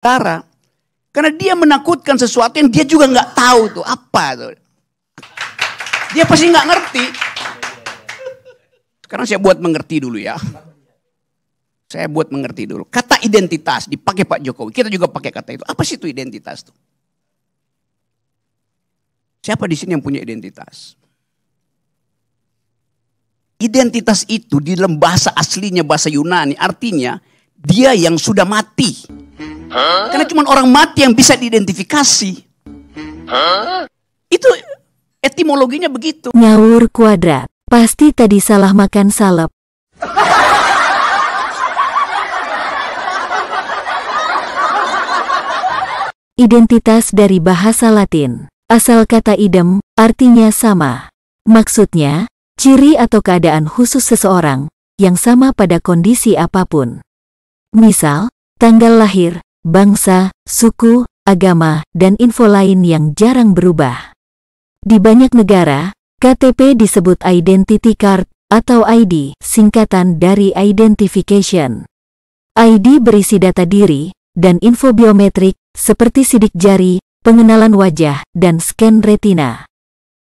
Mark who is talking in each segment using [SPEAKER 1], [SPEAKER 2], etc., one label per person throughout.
[SPEAKER 1] tentara. Karena dia menakutkan sesuatu yang dia juga nggak tahu tuh apa tuh. Dia pasti nggak ngerti. Sekarang saya buat mengerti dulu ya. Saya buat mengerti dulu. Kata identitas dipakai Pak Jokowi. Kita juga pakai kata itu. Apa sih itu identitas tuh? Siapa di sini yang punya identitas? Identitas itu di dalam bahasa aslinya bahasa Yunani artinya dia yang sudah mati. Karena cuma orang mati yang bisa diidentifikasi. Itu etimologinya begitu.
[SPEAKER 2] Nyawur kuadrat. Pasti tadi salah makan salep. Identitas dari bahasa Latin. Asal kata idem, artinya sama. Maksudnya, ciri atau keadaan khusus seseorang yang sama pada kondisi apapun. Misal, tanggal lahir, bangsa, suku, agama, dan info lain yang jarang berubah. Di banyak negara, KTP disebut identity card atau ID, singkatan dari identification. ID berisi data diri dan info biometrik seperti sidik jari, pengenalan wajah, dan scan retina.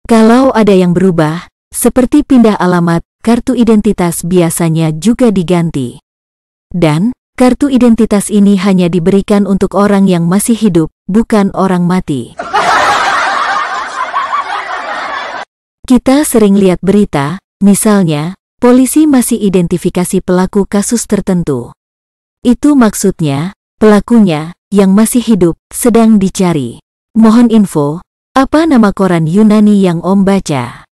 [SPEAKER 2] Kalau ada yang berubah, seperti pindah alamat, kartu identitas biasanya juga diganti. Dan, Kartu identitas ini hanya diberikan untuk orang yang masih hidup, bukan orang mati. Kita sering lihat berita, misalnya, polisi masih identifikasi pelaku kasus tertentu. Itu maksudnya, pelakunya, yang masih hidup, sedang dicari. Mohon info, apa nama koran Yunani yang Om baca?